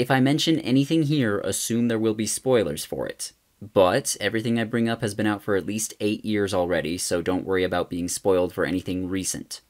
If I mention anything here, assume there will be spoilers for it. But everything I bring up has been out for at least 8 years already, so don't worry about being spoiled for anything recent.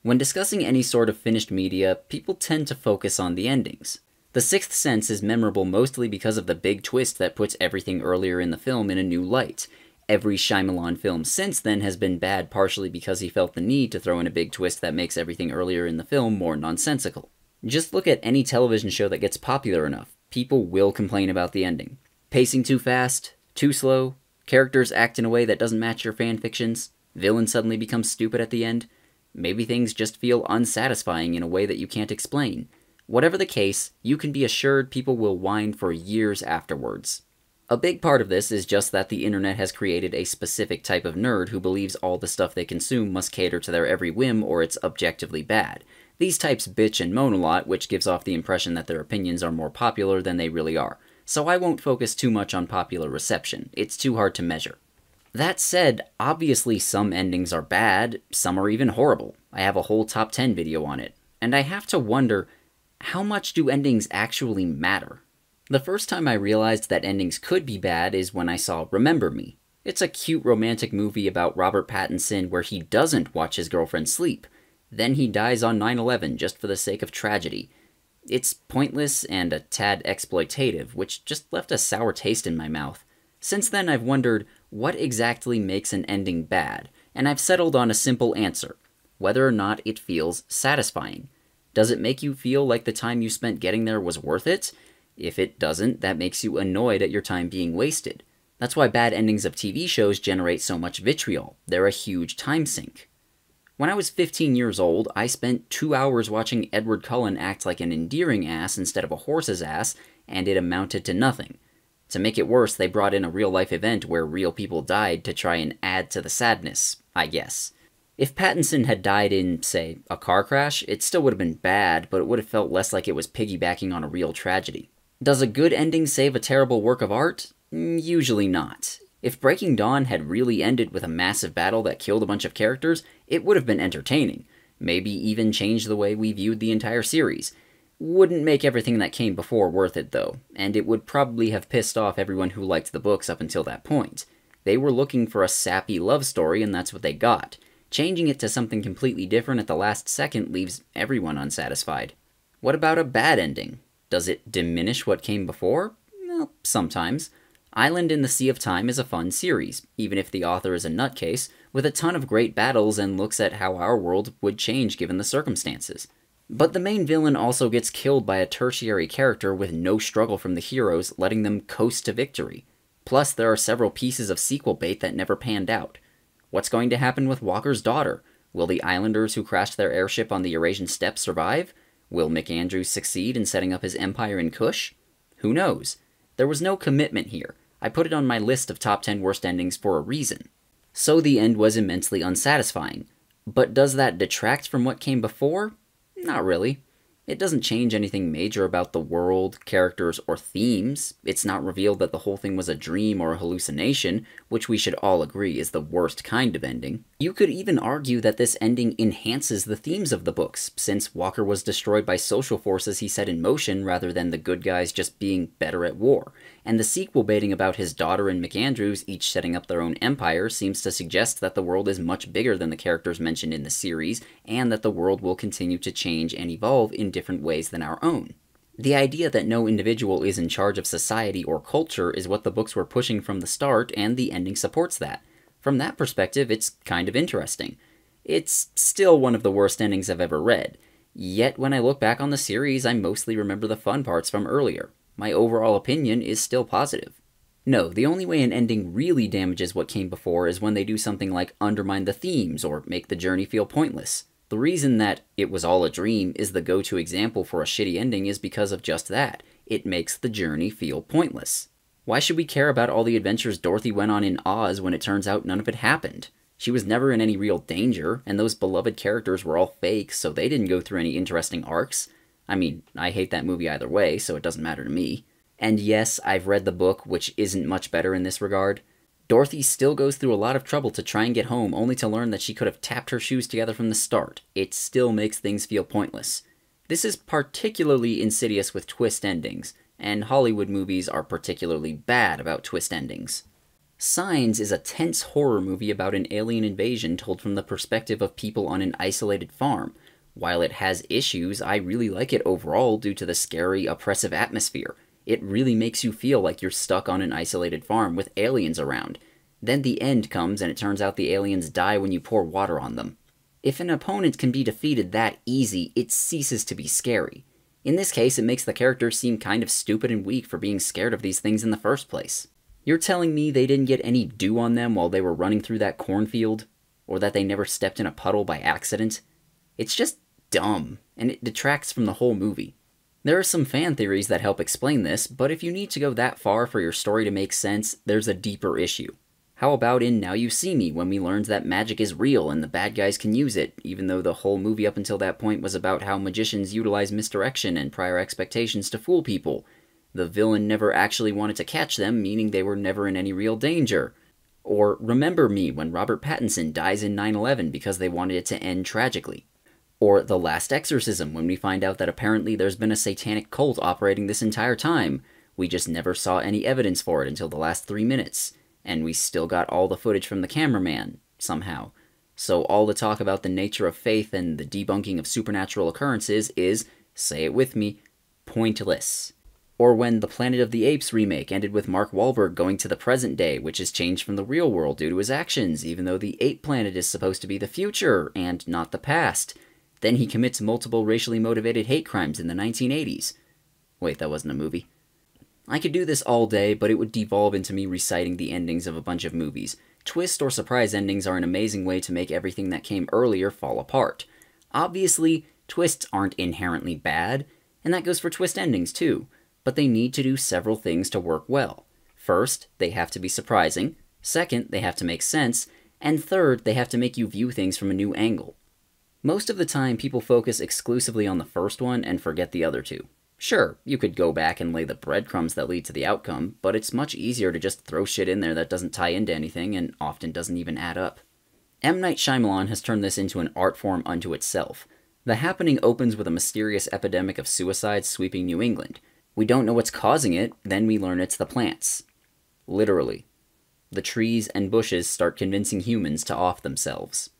When discussing any sort of finished media, people tend to focus on the endings. The Sixth Sense is memorable mostly because of the big twist that puts everything earlier in the film in a new light. Every Shyamalan film since then has been bad partially because he felt the need to throw in a big twist that makes everything earlier in the film more nonsensical. Just look at any television show that gets popular enough. People will complain about the ending. Pacing too fast, too slow, characters act in a way that doesn't match your fan fictions, villain suddenly becomes stupid at the end, maybe things just feel unsatisfying in a way that you can't explain. Whatever the case, you can be assured people will whine for years afterwards. A big part of this is just that the internet has created a specific type of nerd who believes all the stuff they consume must cater to their every whim or it's objectively bad. These types bitch and moan a lot, which gives off the impression that their opinions are more popular than they really are, so I won't focus too much on popular reception, it's too hard to measure. That said, obviously some endings are bad, some are even horrible. I have a whole top 10 video on it. And I have to wonder, how much do endings actually matter? The first time I realized that endings could be bad is when I saw Remember Me. It's a cute romantic movie about Robert Pattinson where he doesn't watch his girlfriend sleep, then he dies on 9 11 just for the sake of tragedy. It's pointless and a tad exploitative, which just left a sour taste in my mouth. Since then, I've wondered what exactly makes an ending bad, and I've settled on a simple answer whether or not it feels satisfying. Does it make you feel like the time you spent getting there was worth it? If it doesn't, that makes you annoyed at your time being wasted. That's why bad endings of TV shows generate so much vitriol. They're a huge time sink. When I was 15 years old, I spent two hours watching Edward Cullen act like an endearing ass instead of a horse's ass, and it amounted to nothing. To make it worse, they brought in a real life event where real people died to try and add to the sadness, I guess. If Pattinson had died in, say, a car crash, it still would have been bad, but it would have felt less like it was piggybacking on a real tragedy. Does a good ending save a terrible work of art? Mm, usually not. If Breaking Dawn had really ended with a massive battle that killed a bunch of characters, it would have been entertaining, maybe even changed the way we viewed the entire series. Wouldn't make everything that came before worth it, though, and it would probably have pissed off everyone who liked the books up until that point. They were looking for a sappy love story, and that's what they got. Changing it to something completely different at the last second leaves everyone unsatisfied. What about a bad ending? Does it diminish what came before? Well, sometimes. Island in the Sea of Time is a fun series, even if the author is a nutcase, with a ton of great battles and looks at how our world would change given the circumstances. But the main villain also gets killed by a tertiary character with no struggle from the heroes, letting them coast to victory. Plus, there are several pieces of sequel bait that never panned out. What's going to happen with Walker's daughter? Will the islanders who crashed their airship on the Eurasian steppe survive? Will McAndrews succeed in setting up his empire in Kush? Who knows? There was no commitment here, I put it on my list of top 10 worst endings for a reason. So the end was immensely unsatisfying. But does that detract from what came before? Not really. It doesn't change anything major about the world, characters, or themes. It's not revealed that the whole thing was a dream or a hallucination, which we should all agree is the worst kind of ending. You could even argue that this ending enhances the themes of the books, since Walker was destroyed by social forces he set in motion rather than the good guys just being better at war and the sequel baiting about his daughter and McAndrews each setting up their own empire seems to suggest that the world is much bigger than the characters mentioned in the series, and that the world will continue to change and evolve in different ways than our own. The idea that no individual is in charge of society or culture is what the books were pushing from the start, and the ending supports that. From that perspective, it's kind of interesting. It's still one of the worst endings I've ever read, yet when I look back on the series, I mostly remember the fun parts from earlier my overall opinion is still positive. No, the only way an ending really damages what came before is when they do something like undermine the themes or make the journey feel pointless. The reason that It Was All a Dream is the go to example for a shitty ending is because of just that it makes the journey feel pointless. Why should we care about all the adventures Dorothy went on in Oz when it turns out none of it happened? She was never in any real danger, and those beloved characters were all fake, so they didn't go through any interesting arcs. I mean, I hate that movie either way, so it doesn't matter to me. And yes, I've read the book, which isn't much better in this regard. Dorothy still goes through a lot of trouble to try and get home, only to learn that she could have tapped her shoes together from the start. It still makes things feel pointless. This is particularly insidious with twist endings, and Hollywood movies are particularly bad about twist endings. Signs is a tense horror movie about an alien invasion told from the perspective of people on an isolated farm, while it has issues, I really like it overall due to the scary, oppressive atmosphere. It really makes you feel like you're stuck on an isolated farm with aliens around. Then the end comes and it turns out the aliens die when you pour water on them. If an opponent can be defeated that easy, it ceases to be scary. In this case, it makes the character seem kind of stupid and weak for being scared of these things in the first place. You're telling me they didn't get any dew on them while they were running through that cornfield? Or that they never stepped in a puddle by accident? It's just dumb, and it detracts from the whole movie. There are some fan theories that help explain this, but if you need to go that far for your story to make sense, there's a deeper issue. How about in Now You See Me when we learned that magic is real and the bad guys can use it, even though the whole movie up until that point was about how magicians utilize misdirection and prior expectations to fool people? The villain never actually wanted to catch them, meaning they were never in any real danger. Or Remember Me when Robert Pattinson dies in 9 11 because they wanted it to end tragically. Or The Last Exorcism, when we find out that apparently there's been a satanic cult operating this entire time. We just never saw any evidence for it until the last three minutes, and we still got all the footage from the cameraman, somehow. So all the talk about the nature of faith and the debunking of supernatural occurrences is, say it with me, pointless. Or when the Planet of the Apes remake ended with Mark Wahlberg going to the present day, which is changed from the real world due to his actions, even though the ape planet is supposed to be the future and not the past. Then he commits multiple racially motivated hate crimes in the 1980s. Wait, that wasn't a movie. I could do this all day, but it would devolve into me reciting the endings of a bunch of movies. Twist or surprise endings are an amazing way to make everything that came earlier fall apart. Obviously, twists aren't inherently bad, and that goes for twist endings too, but they need to do several things to work well. First, they have to be surprising, second, they have to make sense, and third, they have to make you view things from a new angle. Most of the time, people focus exclusively on the first one and forget the other two. Sure, you could go back and lay the breadcrumbs that lead to the outcome, but it's much easier to just throw shit in there that doesn't tie into anything and often doesn't even add up. M. Night Shyamalan has turned this into an art form unto itself. The happening opens with a mysterious epidemic of suicides sweeping New England. We don't know what's causing it, then we learn it's the plants. Literally. The trees and bushes start convincing humans to off themselves.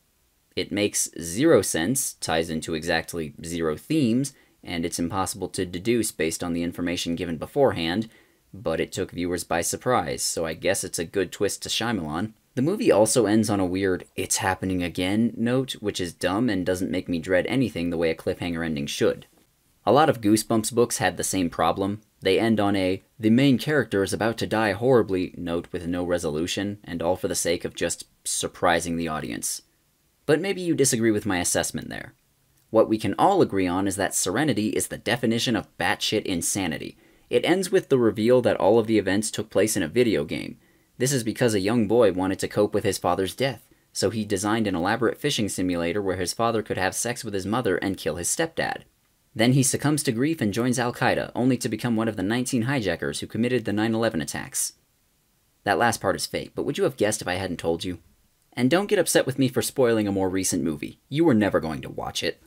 It makes zero sense, ties into exactly zero themes, and it's impossible to deduce based on the information given beforehand, but it took viewers by surprise, so I guess it's a good twist to Shyamalan. The movie also ends on a weird, it's happening again note, which is dumb and doesn't make me dread anything the way a cliffhanger ending should. A lot of Goosebumps books had the same problem. They end on a, the main character is about to die horribly note with no resolution, and all for the sake of just surprising the audience. But maybe you disagree with my assessment there. What we can all agree on is that Serenity is the definition of batshit insanity. It ends with the reveal that all of the events took place in a video game. This is because a young boy wanted to cope with his father's death, so he designed an elaborate fishing simulator where his father could have sex with his mother and kill his stepdad. Then he succumbs to grief and joins Al Qaeda, only to become one of the 19 hijackers who committed the 9 11 attacks. That last part is fake, but would you have guessed if I hadn't told you? And don't get upset with me for spoiling a more recent movie. You were never going to watch it.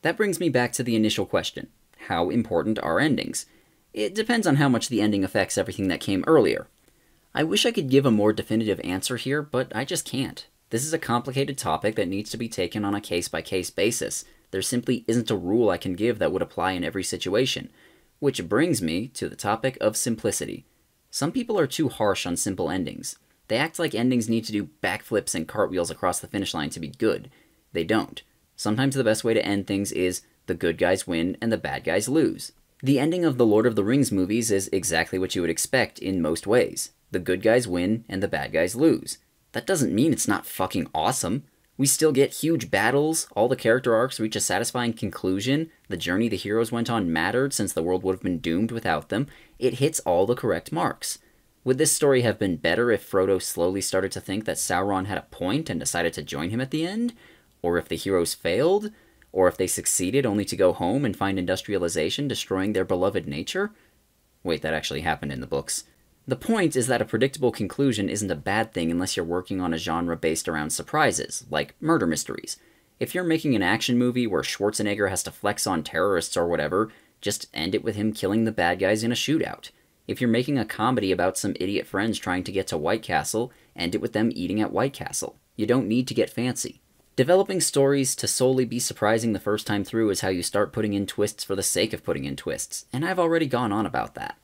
That brings me back to the initial question how important are endings? It depends on how much the ending affects everything that came earlier. I wish I could give a more definitive answer here, but I just can't. This is a complicated topic that needs to be taken on a case by case basis. There simply isn't a rule I can give that would apply in every situation. Which brings me to the topic of simplicity. Some people are too harsh on simple endings. They act like endings need to do backflips and cartwheels across the finish line to be good. They don't. Sometimes the best way to end things is the good guys win and the bad guys lose. The ending of the Lord of the Rings movies is exactly what you would expect in most ways. The good guys win and the bad guys lose. That doesn't mean it's not fucking awesome. We still get huge battles, all the character arcs reach a satisfying conclusion, the journey the heroes went on mattered since the world would have been doomed without them. It hits all the correct marks. Would this story have been better if Frodo slowly started to think that Sauron had a point and decided to join him at the end? Or if the heroes failed? Or if they succeeded only to go home and find industrialization destroying their beloved nature? Wait, that actually happened in the books. The point is that a predictable conclusion isn't a bad thing unless you're working on a genre based around surprises, like murder mysteries. If you're making an action movie where Schwarzenegger has to flex on terrorists or whatever, just end it with him killing the bad guys in a shootout. If you're making a comedy about some idiot friends trying to get to White Castle, end it with them eating at White Castle. You don't need to get fancy. Developing stories to solely be surprising the first time through is how you start putting in twists for the sake of putting in twists, and I've already gone on about that.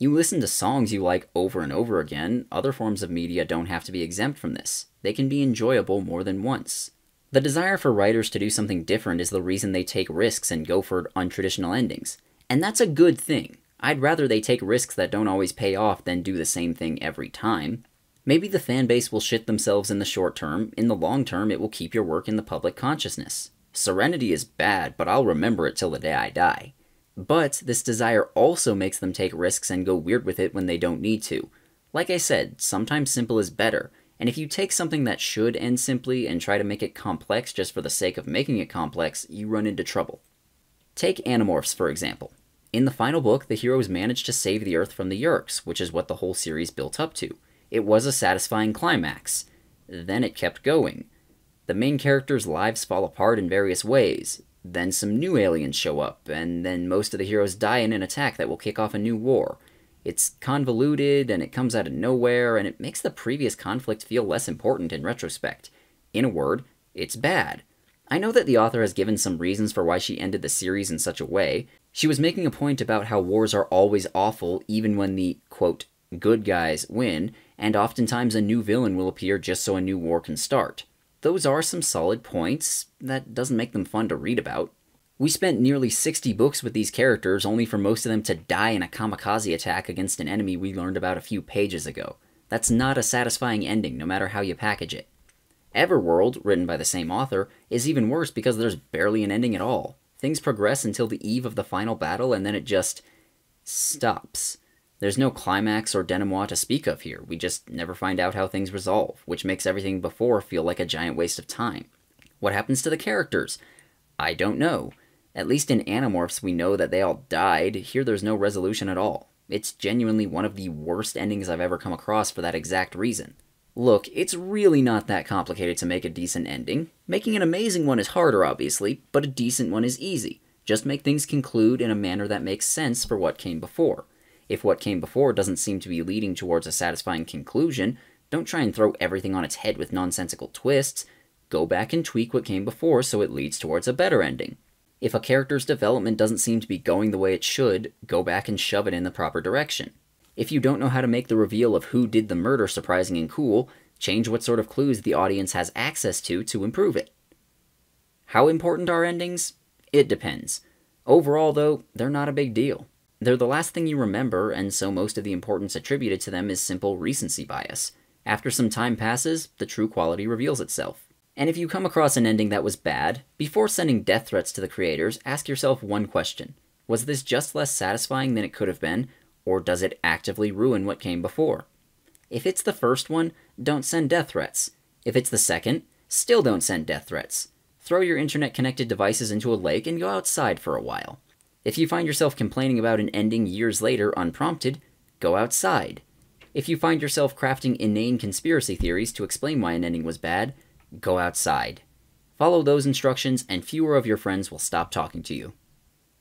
You listen to songs you like over and over again, other forms of media don't have to be exempt from this. They can be enjoyable more than once. The desire for writers to do something different is the reason they take risks and go for untraditional endings, and that's a good thing. I'd rather they take risks that don't always pay off than do the same thing every time. Maybe the fan base will shit themselves in the short term, in the long term, it will keep your work in the public consciousness. Serenity is bad, but I'll remember it till the day I die. But this desire also makes them take risks and go weird with it when they don't need to. Like I said, sometimes simple is better, and if you take something that should end simply and try to make it complex just for the sake of making it complex, you run into trouble. Take Animorphs, for example. In the final book, the heroes managed to save the Earth from the Yurks, which is what the whole series built up to. It was a satisfying climax. Then it kept going. The main characters' lives fall apart in various ways. Then some new aliens show up, and then most of the heroes die in an attack that will kick off a new war. It's convoluted, and it comes out of nowhere, and it makes the previous conflict feel less important in retrospect. In a word, it's bad. I know that the author has given some reasons for why she ended the series in such a way, she was making a point about how wars are always awful, even when the, quote, good guys win, and oftentimes a new villain will appear just so a new war can start. Those are some solid points. That doesn't make them fun to read about. We spent nearly 60 books with these characters, only for most of them to die in a kamikaze attack against an enemy we learned about a few pages ago. That's not a satisfying ending, no matter how you package it. Everworld, written by the same author, is even worse because there's barely an ending at all things progress until the eve of the final battle, and then it just stops. There's no climax or denouement to speak of here. We just never find out how things resolve, which makes everything before feel like a giant waste of time. What happens to the characters? I don't know. At least in Animorphs, we know that they all died. Here, there's no resolution at all. It's genuinely one of the worst endings I've ever come across for that exact reason. Look, it's really not that complicated to make a decent ending. Making an amazing one is harder, obviously, but a decent one is easy. Just make things conclude in a manner that makes sense for what came before. If what came before doesn't seem to be leading towards a satisfying conclusion, don't try and throw everything on its head with nonsensical twists. Go back and tweak what came before so it leads towards a better ending. If a character's development doesn't seem to be going the way it should, go back and shove it in the proper direction. If you don't know how to make the reveal of who did the murder surprising and cool, change what sort of clues the audience has access to to improve it. How important are endings? It depends. Overall, though, they're not a big deal. They're the last thing you remember, and so most of the importance attributed to them is simple recency bias. After some time passes, the true quality reveals itself. And if you come across an ending that was bad, before sending death threats to the creators, ask yourself one question. Was this just less satisfying than it could have been, or does it actively ruin what came before? If it's the first one, don't send death threats. If it's the second, still don't send death threats. Throw your internet connected devices into a lake and go outside for a while. If you find yourself complaining about an ending years later unprompted, go outside. If you find yourself crafting inane conspiracy theories to explain why an ending was bad, go outside. Follow those instructions, and fewer of your friends will stop talking to you.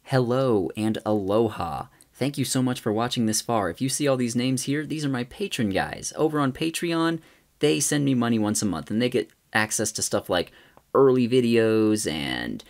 Hello and aloha. Thank you so much for watching this far. If you see all these names here, these are my patron guys. Over on Patreon, they send me money once a month and they get access to stuff like early videos and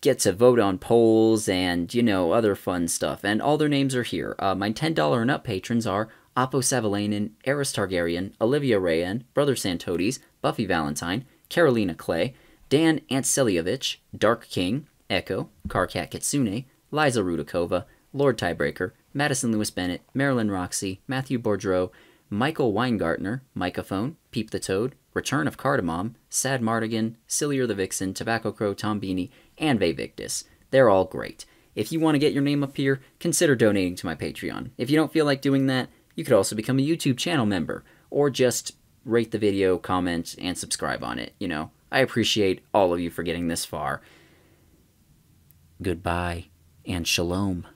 get to vote on polls and, you know, other fun stuff. And all their names are here. Uh, my $10 and up patrons are Apo Savalainen, Eris Targaryen, Olivia Rayen, Brother Santodis, Buffy Valentine, Carolina Clay, Dan Antselievich, Dark King, Echo, Karkat Kitsune, Liza Rudakova, Lord Tiebreaker, Madison Lewis Bennett, Marilyn Roxy, Matthew Bordreau, Michael Weingartner, Microphone, Peep the Toad, Return of Cardamom, Sad Mardigan, Sillier the Vixen, Tobacco Crow, Tom Beanie, and Vavictus. They're all great. If you want to get your name up here, consider donating to my Patreon. If you don't feel like doing that, you could also become a YouTube channel member, or just rate the video, comment, and subscribe on it. You know, I appreciate all of you for getting this far. Goodbye and shalom.